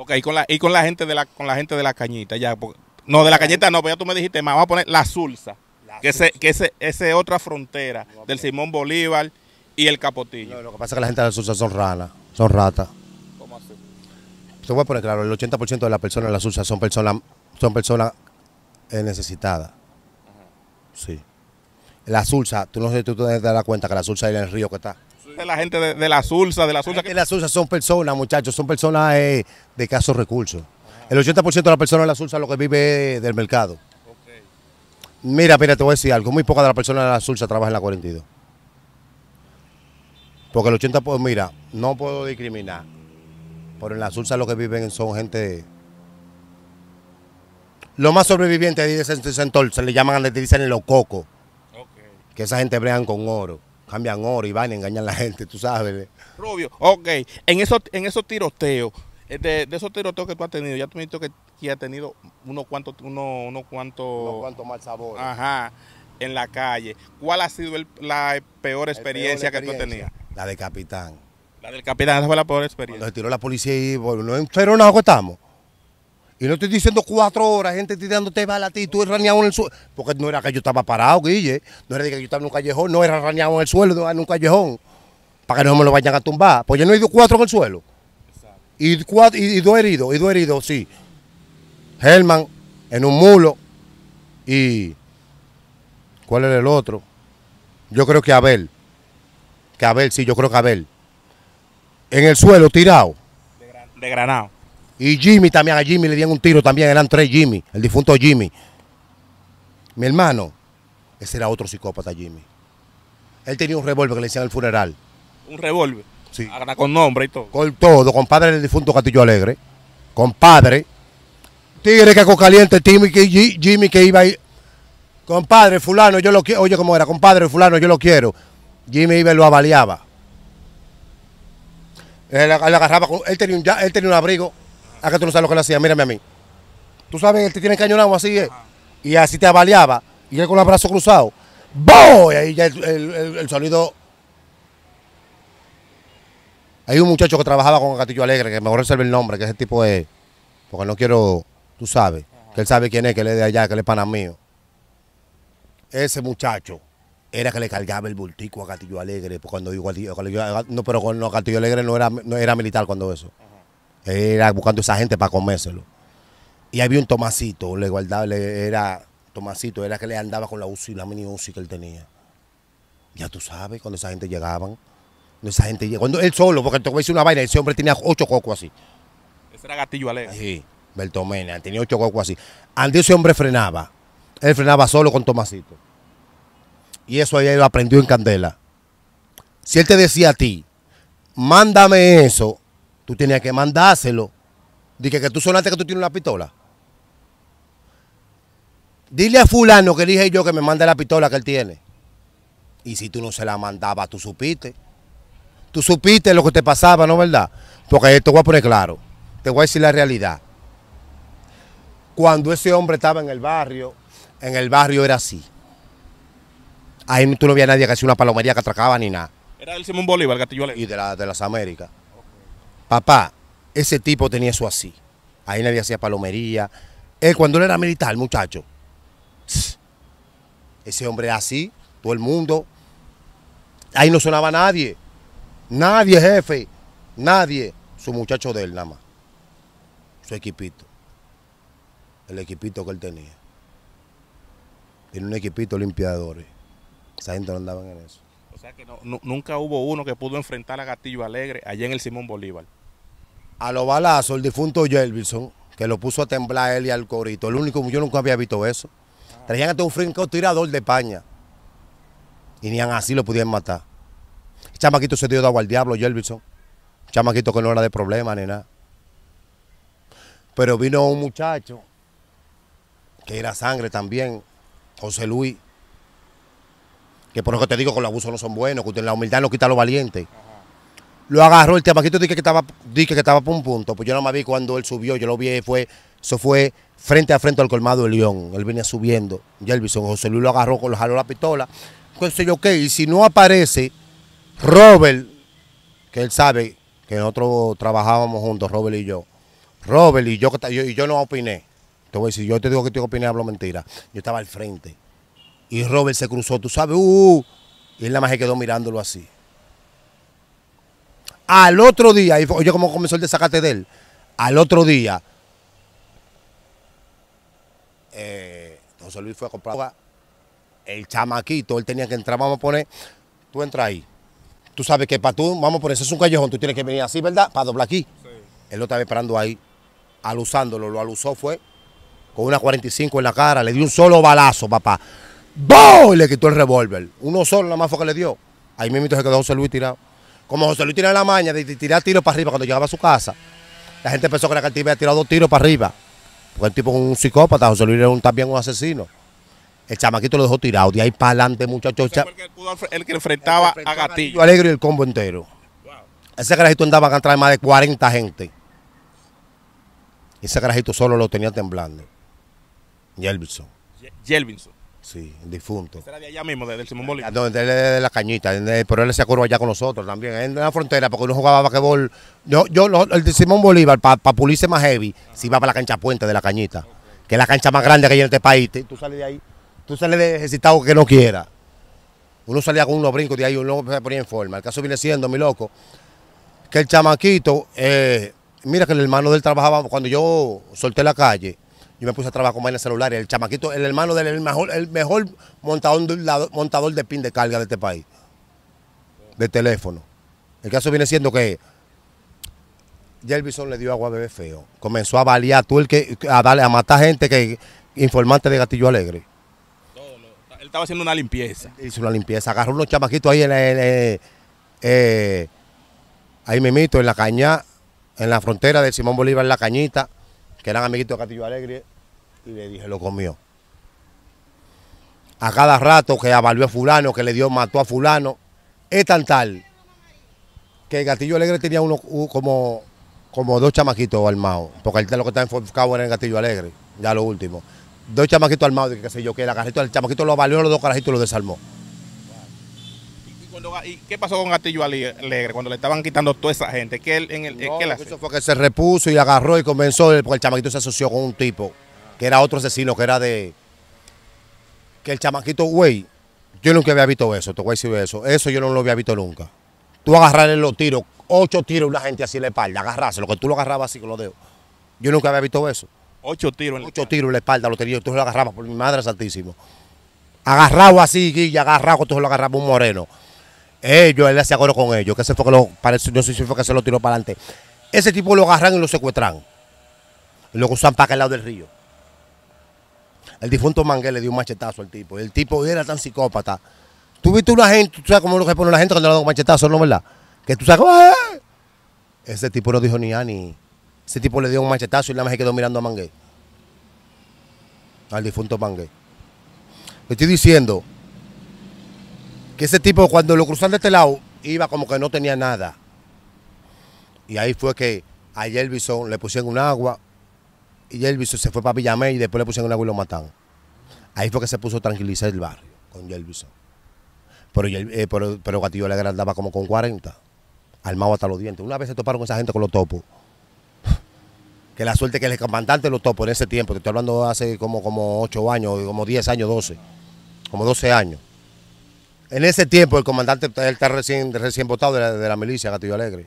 Ok, y con la, y con la gente de la, con la gente de la cañita, ya, no, de la cañita no, pero pues ya tú me dijiste más, vamos a poner la Sulsa, que ese, que ese, ese otra frontera del Simón Bolívar y el Capotillo. lo que pasa es que la gente de la Sulsa son ranas, son ratas. ¿Cómo así? Te voy a poner claro, el 80% de las personas de la Sulsa son personas, son personas eh, necesitadas. Sí. La Sulsa, tú no sé, tú te das cuenta que la Sulsa es el río que está la gente de, la Sursa, de la Sursa. Que... la Sursa son personas, muchachos, son personas eh, de casos recursos. El 80% de la personas de la Sursa lo que vive del mercado. Mira, mira, te voy a decir algo. Muy poca de la persona de la Sursa trabaja en la 42. Porque el 80%, pues, mira, no puedo discriminar. Pero en la Sursa lo que viven son gente... lo más sobrevivientes de ese entorno se le llaman, le dicen los cocos. Que esa gente brean con oro cambian oro y van a engañar a la gente, tú sabes. Rubio, ok, en esos, en esos tiroteos, eh, de, esos tiroteos que tú has tenido, ya tú me que, que, has tenido unos cuantos, uno, uno cuantos... Unos cuantos mal sabores. Ajá, en la calle. ¿Cuál ha sido la peor experiencia, que tú has tenido? La de capitán. La del capitán, esa fue la peor experiencia. Nos tiró la policía y volvió, pero no estamos. Y no estoy diciendo cuatro horas, gente tirándote bala a ti, tú eres rañado en el suelo. Porque no era que yo estaba parado, Guille. No era de que yo estaba en un callejón, no era rañado en el suelo, no era en un callejón. Para que no me lo vayan a tumbar. Pues yo no he ido cuatro en el suelo. Y, y, dos heridos, y dos heridos, sí. Germán, en un mulo. Y. ¿Cuál era el otro? Yo creo que Abel. Que Abel, sí, yo creo que Abel. En el suelo, tirado. de granado. Y Jimmy también, a Jimmy le dieron un tiro también, eran tres Jimmy, el difunto Jimmy. Mi hermano, ese era otro psicópata Jimmy. Él tenía un revólver que le decían el funeral. ¿Un revólver? Sí. Ah, con nombre y todo. Con todo, compadre del difunto Castillo Alegre. Compadre. Tigre que con caliente, Jimmy que, iba a Compadre, fulano, yo lo quiero. Oye, ¿cómo era? Compadre, fulano, yo lo quiero. Jimmy iba y lo avaliaba. Él, él agarraba, tenía, un, él tenía un abrigo Acá ah, tú no sabes lo que le hacía, mírame a mí. Tú sabes, él te tiene cañonado así, eh? y así te avaliaba, y él con los brazos cruzados. Y Ahí ya el, el, el, sonido. Hay un muchacho que trabajaba con Gatillo Alegre, que mejor reserve el nombre, que ese tipo es. Porque no quiero, tú sabes, que él sabe quién es, que él es de allá, que él es pana mío. Ese muchacho era que le cargaba el bultico a Gatillo Alegre. Pues, cuando no, pero no Gatillo Alegre no era, no era militar cuando eso. Era buscando esa gente para comérselo. Y había un Tomasito, le guardaba, era Tomasito, era que le andaba con la UCI, la mini UCI que él tenía. Ya tú sabes, cuando esa gente llegaban, cuando esa gente cuando él solo, porque te una vaina, ese hombre tenía ocho cocos así. Ese era Gatillo Ale... Sí, Bertomena, tenía ocho cocos así. Antes ese hombre frenaba, él frenaba solo con Tomasito. Y eso ahí lo aprendió en Candela. Si él te decía a ti, mándame eso, Tú tenías que mandárselo. Dije que tú sonaste que tú tienes una pistola. Dile a fulano que dije yo que me mande la pistola que él tiene. Y si tú no se la mandaba tú supiste. Tú supiste lo que te pasaba, ¿no verdad? Porque esto voy a poner claro. Te voy a decir la realidad. Cuando ese hombre estaba en el barrio, en el barrio era así. Ahí tú no veías nadie que hacía una palomería que atracaba ni nada. Era el Simón Bolívar, Gatillo Y de, la, de las Américas. Papá, ese tipo tenía eso así. Ahí nadie hacía palomería. Él cuando él era militar, muchacho. Ese hombre así, todo el mundo. Ahí no sonaba nadie. Nadie, jefe. Nadie. Su muchacho de él nada más. Su equipito. El equipito que él tenía. En un equipito limpiadores. Eh. Esa gente no andaba en eso. O sea que nunca hubo uno que pudo enfrentar a Gatillo Alegre allá en el Simón Bolívar a los balazos el difunto Yelvison, que lo puso a temblar él y al corito. El único, yo nunca había visto eso. Traían hasta un frinco tirador de paña. Y ni así lo pudieron matar. El chamaquito se dio agua al diablo, Jelvison. Chamaquito que no era de problema ni nada. Pero vino un muchacho que era sangre también, José Luis. Que por lo que te digo, con los abusos no son buenos, que la humildad no quita a los valientes lo agarró el tema dije que estaba, dije que estaba por un punto. Pues yo no me vi cuando él subió, yo lo vi, fue, eso fue frente a frente al colmado de León. Él venía subiendo. Ya el visón José Luis lo agarró, lo jaló la pistola. Entonces yo, ¿qué? Y si no aparece Robert, que él sabe que nosotros trabajábamos juntos, Robert y yo. Robert y yo, y yo no opiné. Te voy a decir, yo te digo que te opiné, hablo mentira. Yo estaba al frente. Y Robert se cruzó, tú sabes, uh, y él nada más se quedó mirándolo así. Al otro día, y oye cómo comenzó el desacate de él, al otro día, eh, José Luis fue a comprar el chamaquito, él tenía que entrar, vamos a poner, tú entras ahí. Tú sabes que para tú, vamos a poner, ese es un callejón, tú tienes que venir así, ¿verdad? Para doblar aquí. Él lo estaba esperando ahí, alusándolo, lo alusó fue con una 45 en la cara, le dio un solo balazo, papá. ¡Boom! Y le quitó el revólver. Uno solo, la más fue que le dio. Ahí mismo se quedó José Luis tirado. Como José Luis tiraba la maña de tirar tiros para arriba cuando llegaba a su casa, la gente pensó que era que el tipo había tirado dos tiros para arriba. Porque el tipo es un psicópata, José Luis era también un asesino. El chamaquito lo dejó tirado, de ahí para adelante, muchachos. el, que enfrentaba a Gatillo. alegro y el combo entero. Ese carajito andaba a traer más de 40 gente. Ese carajito solo lo tenía temblando. Yelvinson. Yelvinson. Sí, difunto. ¿Era de allá mismo, desde Simón Bolívar. No, de la cañita, pero él se curva allá con nosotros también, en la frontera, porque uno jugaba basquetbol. Yo, yo el de Simón Bolívar, para pulirse más heavy, se iba para la cancha puente de la cañita, que es la cancha más grande que hay en este país. Tú sales de ahí, tú sales de ejercitado que no quiera. Uno salía con unos brincos de ahí, uno se ponía en forma. El caso viene siendo, mi loco, que el chamaquito, eh, mira que el hermano de él trabajaba, cuando yo solté la calle, yo me puse a trabajar con vainas celulares. El chamaquito, el hermano del mejor, el mejor montador, de, montador de pin de carga de este país. De teléfono. El caso viene siendo que Jelvison le dio agua a bebé feo. Comenzó a balear tú el que, a darle, a matar gente que informante de gatillo alegre. él estaba haciendo una limpieza. Hizo una limpieza. Agarró unos chamaquitos ahí en eh, eh, ahí me en la caña, en la frontera de Simón Bolívar, en la cañita que eran amiguitos de Gatillo Alegre, y le dije, lo comió. A cada rato que avalió a fulano, que le dio, mató a fulano, es tan tal que Gatillo Alegre tenía uno como, como dos chamaquitos armados, porque ahorita lo que está enfocado era en Gatillo Alegre, ya lo último. Dos chamaquitos armados, que qué sé yo, que el el chamaquito lo avalió, los dos carajitos y lo desarmó. Ah, ¿Y qué pasó con Gatillo Alegre cuando le estaban quitando toda esa gente? ¿Qué, él, en eh, fue que se repuso y agarró y comenzó, porque el chamaquito se asoció con un tipo que era otro asesino, que era de... Que el chamaquito, güey, yo nunca había visto eso, te voy a decir eso. Eso yo no lo había visto nunca. Tú agarrarle los tiros, ocho tiros una gente así en la espalda, agarrarse, lo que tú lo agarrabas así con los dedos. Yo nunca había visto eso. Ocho tiros en la Ocho tiros en la espalda, lo tenía, tú lo agarrabas por mi madre santísimo. Agarrado así, Guilla, agarrado, tú lo agarrabas un moreno. Ellos, él se coro con ellos, que se fue que lo, no sé si fue que se lo tiró para adelante. Ese tipo lo agarran y lo secuestran. Y lo usan para aquel lado del río. El difunto Mangué le dio un machetazo al tipo. El tipo era tan psicópata. Tú viste una gente, tú sabes cómo lo que la gente cuando le dan un machetazo, ¿no verdad? Que tú sabes, ¡eh! Ese tipo no dijo ni a ni. Ese tipo le dio un machetazo y la más quedó mirando a Mangué. Al difunto Mangué. Le estoy diciendo que ese tipo cuando lo cruzan de este lado iba como que no tenía nada. Y ahí fue que a Yelvison le pusieron un agua y Yelvison se fue para Villamé y después le pusieron un agua y lo mataron. Ahí fue que se puso a tranquilizar el barrio con Yelvison. Pero, eh, pero, Gatillo le agrandaba como con 40, armado hasta los dientes. Una vez se toparon con esa gente con los topos. <laughs> que la suerte que el comandante los topo en ese tiempo, te estoy hablando hace como, como 8 años, como 10 años, 12, como 12 años. En ese tiempo el comandante, él está recién, recién votado de la, milicia, Gatillo Alegre.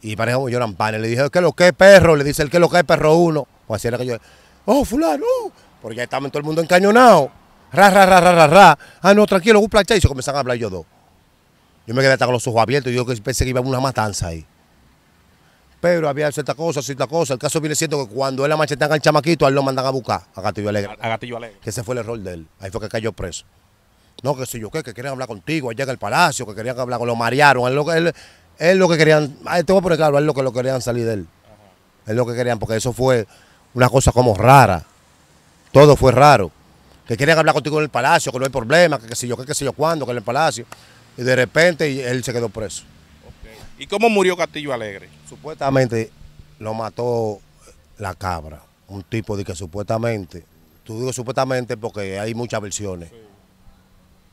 Y pareja lloran panes. Le dije, ¿qué es lo que es perro? Le dice, ¿el que lo que es perro uno? O así era que yo, oh, fulano, oh". porque ya estaba todo el mundo encañonado. Ra, ra, ra, ra, ra, ra. Ah, no, tranquilo, un plancha. Y se comenzaron a hablar yo dos. Yo me quedé hasta con los ojos abiertos. Yo pensé que iba a haber una matanza ahí. Pero había cierta cosa, cierta cosa. El caso viene siendo que cuando él la machetan al chamaquito, a él lo mandan a buscar, a Gatillo Alegre. A, Gatillo Alegre. Que ese fue el error de él. Ahí fue que cayó preso. No, que sé yo qué, que querían hablar contigo allá en el palacio, que querían hablar con lo marearon. Él lo, que, él, es lo que querían, te voy a poner claro, es lo que lo querían salir de él. Es lo que querían, porque eso fue una cosa como rara. Todo fue raro. Que querían hablar contigo en el palacio, que no hay problema, que qué sé yo qué, qué sé yo cuándo, que en el palacio. Y de repente él se quedó preso. ¿Y cómo murió Castillo Alegre? Supuestamente lo mató la cabra. Un tipo de que supuestamente, tú digo supuestamente porque hay muchas versiones.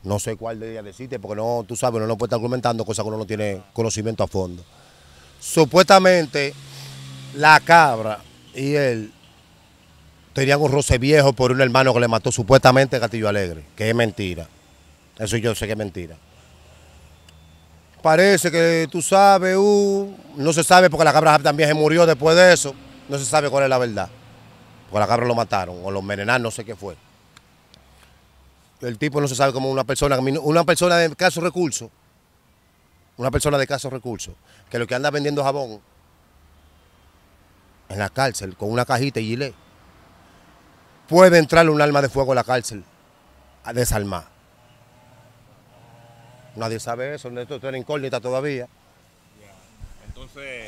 No sé cuál de decirte, porque no, tú sabes, uno no puede estar comentando cosas que uno no tiene conocimiento a fondo. Supuestamente, la cabra y él tenían un roce viejo por un hermano que le mató supuestamente Castillo Alegre, que es mentira. Eso yo sé que es mentira. Parece que tú sabes, uh, no se sabe porque la cabra también se murió después de eso. No se sabe cuál es la verdad. Porque la cabra lo mataron o lo envenenaron, no sé qué fue el tipo no se sabe como una persona, una persona de caso recurso, una persona de caso recurso, que lo que anda vendiendo jabón en la cárcel con una cajita y gilet, puede entrarle un arma de fuego a la cárcel a desarmar. Nadie sabe eso, esto es incógnita todavía.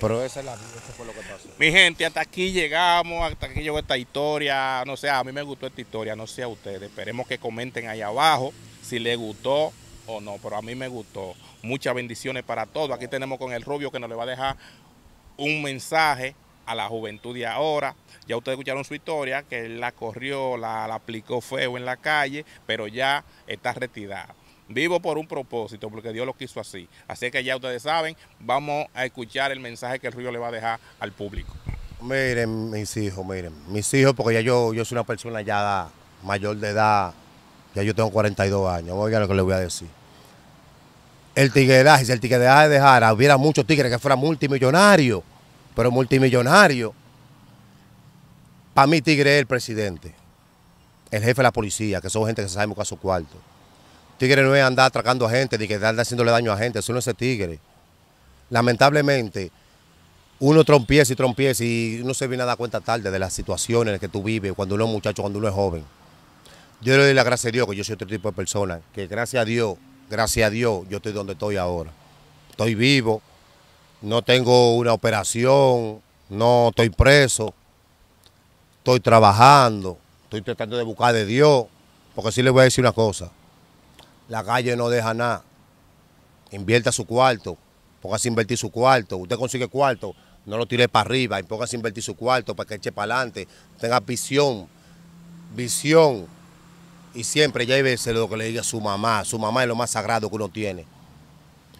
Pero esa es la, eso fue lo que pasó. Mi gente, hasta aquí llegamos, hasta aquí llegó esta historia. No sé, a mí me gustó esta historia, no sé a ustedes. Esperemos que comenten ahí abajo si les gustó o no, pero a mí me gustó. Muchas bendiciones para todos. Aquí tenemos con el Rubio que nos le va a dejar un mensaje a la juventud de ahora. Ya ustedes escucharon su historia, que él la corrió, la, la aplicó feo en la calle, pero ya está retirada. Vivo por un propósito, porque Dios lo quiso así. Así que ya ustedes saben, vamos a escuchar el mensaje que el río le va a dejar al público. Miren, mis hijos, miren, mis hijos, porque ya yo, yo soy una persona ya mayor de edad, ya yo tengo 42 años, oiga lo que le voy a decir. El tigre tigueraje, si el tigueraje dejara, hubiera muchos tigres que fueran multimillonario, pero multimillonario. Para mí tigre es el presidente, el jefe de la policía, que son gente que se sabe buscar su cuarto. Tigre no es andar atracando a gente, ni que andar haciéndole daño a gente, eso no es ese tigre. Lamentablemente, uno trompieza y trompiese y uno se viene a dar cuenta tarde de las situaciones en las que tú vives cuando uno es muchacho, cuando uno es joven. Yo le doy la gracia a Dios que yo soy otro tipo de persona, que gracias a Dios, gracias a Dios, yo estoy donde estoy ahora. Estoy vivo, no tengo una operación, no estoy preso, estoy trabajando, estoy tratando de buscar de Dios, porque sí le voy a decir una cosa. La calle no deja nada. Invierta su cuarto. Póngase a invertir su cuarto. Usted consigue cuarto. No lo tire para arriba. Y póngase a invertir su cuarto para que eche para adelante. Tenga visión. Visión. Y siempre ya llévese lo que le diga su mamá. Su mamá es lo más sagrado que uno tiene.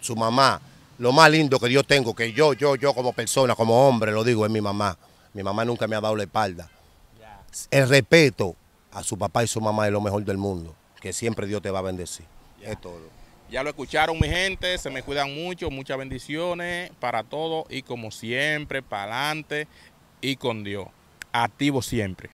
Su mamá. Lo más lindo que Dios tengo, que yo, yo, yo como persona, como hombre, lo digo, es mi mamá. Mi mamá nunca me ha dado la espalda. El respeto a su papá y su mamá es lo mejor del mundo, que siempre Dios te va a bendecir. Ya. todo. Ya lo escucharon, mi gente. Se me cuidan mucho. Muchas bendiciones para todos. Y como siempre, para adelante y con Dios. Activo siempre.